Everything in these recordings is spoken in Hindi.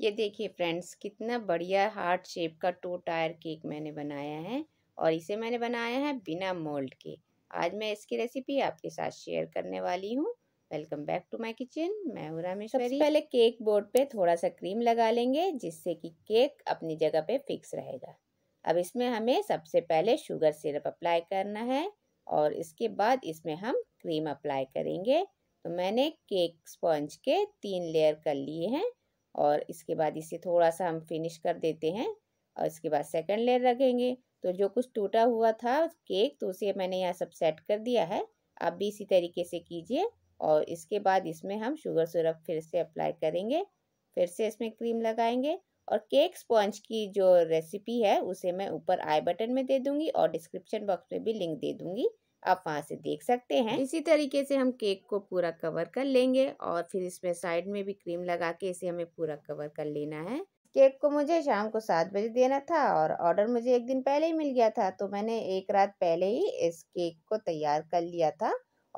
ये देखिए फ्रेंड्स कितना बढ़िया हार्ट शेप का टू टायर केक मैंने बनाया है और इसे मैंने बनाया है बिना मोल्ड के आज मैं इसकी रेसिपी आपके साथ शेयर करने वाली हूँ welcome back to my kitchen मैं हूँ रामेश्वरी पहले केक बोर्ड पे थोड़ा सा क्रीम लगा लेंगे जिससे कि केक अपनी जगह पे फिक्स रहेगा अब इसमें हमें सबसे पहले शुगर सिरप अप्लाई करना है और इसके बाद इसमें हम क्रीम अप्लाई करेंगे तो मैंने केक स्पंज के तीन लेयर कर लिए हैं और इसके बाद इसे थोड़ा सा हम फिनिश कर देते हैं और इसके बाद सेकंड लेयर रखेंगे तो जो कुछ टूटा हुआ था केक तो उसे मैंने यहाँ सब सेट कर दिया है आप भी इसी तरीके से कीजिए और इसके बाद इसमें हम शुगर सिरप फिर से अप्लाई करेंगे फिर से इसमें क्रीम लगाएंगे और केक स्पॉन्ज की जो रेसिपी है उसे मैं ऊपर आई बटन में दे दूंगी और डिस्क्रिप्शन बॉक्स में भी लिंक दे दूंगी आप वहाँ से देख सकते हैं इसी तरीके से हम केक को पूरा कवर कर लेंगे और फिर इसमें साइड में भी क्रीम लगा के इसे हमें पूरा कवर कर लेना है केक को मुझे शाम को सात बजे देना था और ऑर्डर मुझे एक दिन पहले ही मिल गया था तो मैंने एक रात पहले ही इस केक को तैयार कर लिया था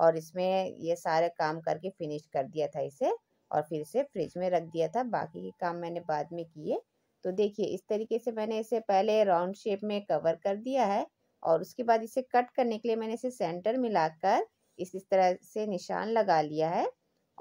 और इसमें ये सारे काम करके फिनिश कर दिया था इसे और फिर इसे फ्रिज में रख दिया था बाकी के काम मैंने बाद में किए तो देखिए इस तरीके से मैंने इसे पहले राउंड शेप में कवर कर दिया है और उसके बाद इसे कट करने के लिए मैंने इसे सेंटर मिलाकर इस इस तरह से निशान लगा लिया है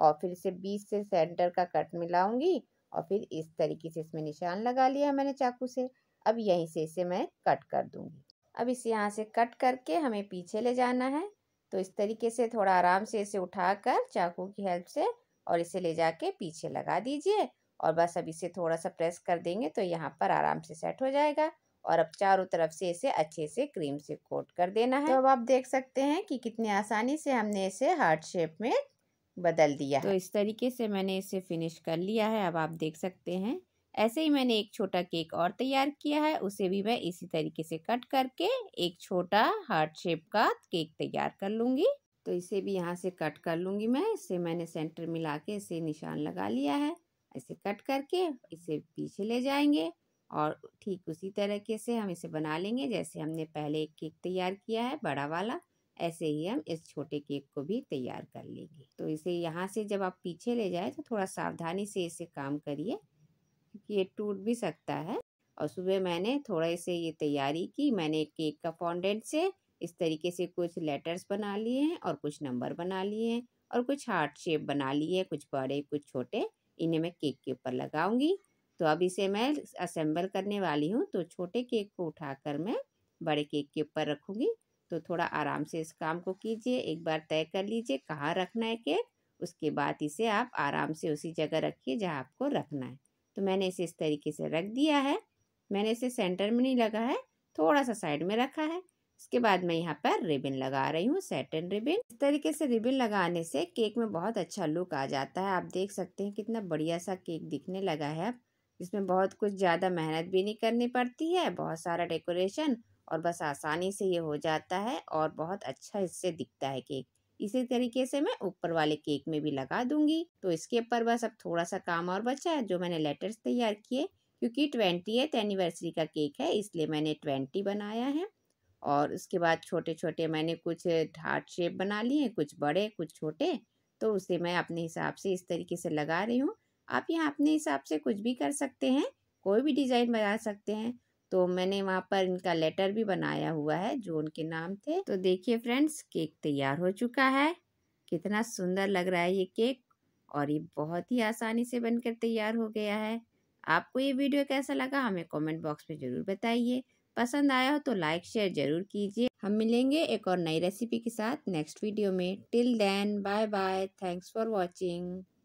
और फिर इसे बीच से सेंटर का कट मिलाऊंगी और फिर इस तरीके से इसमें निशान लगा लिया है मैंने चाकू से अब यहीं से इसे मैं कट कर दूंगी अब इसे यहाँ से कट करके हमें पीछे ले जाना है तो इस तरीके से थोड़ा आराम से इसे उठाकर चाकू की हेल्प से और इसे ले जाके पीछे लगा दीजिए और बस अब इसे थोड़ा सा प्रेस कर देंगे तो यहाँ पर आराम से सेट हो जाएगा और अब चारों तरफ से इसे अच्छे से क्रीम से कोट कर देना है तो अब आप देख सकते हैं कि कितनी आसानी से हमने इसे हार्ट शेप में बदल दिया तो इस तरीके से मैंने इसे फिनिश कर लिया है अब आप देख सकते हैं ऐसे ही मैंने एक छोटा केक और तैयार किया है उसे भी मैं इसी तरीके से कट करके एक छोटा हार्ट शेप का केक तैयार कर लूंगी तो इसे भी यहाँ से कट कर लूंगी मैं इसे मैंने सेंटर मिला के इसे निशान लगा लिया है ऐसे कट करके इसे पीछे ले जाएंगे और ठीक उसी तरीके से हम इसे बना लेंगे जैसे हमने पहले एक केक तैयार किया है बड़ा वाला ऐसे ही हम इस छोटे केक को भी तैयार कर लेंगे तो इसे यहाँ से जब आप पीछे ले जाए तो थोड़ा सावधानी से इसे काम करिए क्योंकि ये टूट भी सकता है और सुबह मैंने थोड़ा इसे ये तैयारी की मैंने केक का फॉन्डेंट से इस तरीके से कुछ लेटर्स बना लिए हैं और कुछ नंबर बना लिए हैं और कुछ हार्ट शेप बना लिए कुछ बड़े कुछ छोटे इन्हें मैं केक के ऊपर लगाऊंगी तो अब इसे मैं असेंबल करने वाली हूँ तो छोटे केक को उठाकर मैं बड़े केक के ऊपर रखूँगी तो थोड़ा आराम से इस काम को कीजिए एक बार तय कर लीजिए कहाँ रखना है केक उसके बाद इसे आप आराम से उसी जगह रखिए जहाँ आपको रखना है तो मैंने इसे इस तरीके से रख दिया है मैंने इसे सेंटर में नहीं लगा है थोड़ा सा साइड में रखा है इसके बाद मैं यहाँ पर रिबन लगा रही हूँ सेटन रिबन इस तरीके से रिबन लगाने से केक में बहुत अच्छा लुक आ जाता है आप देख सकते हैं कितना बढ़िया सा केक दिखने लगा है अब जिसमें बहुत कुछ ज़्यादा मेहनत भी नहीं करनी पड़ती है बहुत सारा डेकोरेशन और बस आसानी से ये हो जाता है और बहुत अच्छा इससे दिखता है केक इसी तरीके से मैं ऊपर वाले केक में भी लगा दूंगी तो इसके ऊपर बस अब थोड़ा सा काम और बचा है जो मैंने लेटर्स तैयार किए क्योंकि ट्वेंटी एथ एनिवर्सरी का केक है इसलिए मैंने ट्वेंटी बनाया है और उसके बाद छोटे छोटे मैंने कुछ हार्ट शेप बना लिए कुछ बड़े कुछ छोटे तो उसे मैं अपने हिसाब से इस तरीके से लगा रही हूँ आप यहाँ अपने हिसाब से कुछ भी कर सकते हैं कोई भी डिज़ाइन बना सकते हैं तो मैंने वहाँ पर इनका लेटर भी बनाया हुआ है जो उनके नाम थे तो देखिए फ्रेंड्स केक तैयार हो चुका है कितना सुंदर लग रहा है ये केक और ये बहुत ही आसानी से बनकर तैयार हो गया है आपको ये वीडियो कैसा लगा हमें कमेंट बॉक्स में ज़रूर बताइए पसंद आया हो तो लाइक शेयर ज़रूर कीजिए हम मिलेंगे एक और नई रेसिपी के साथ नेक्स्ट वीडियो में till then bye bye thanks for watching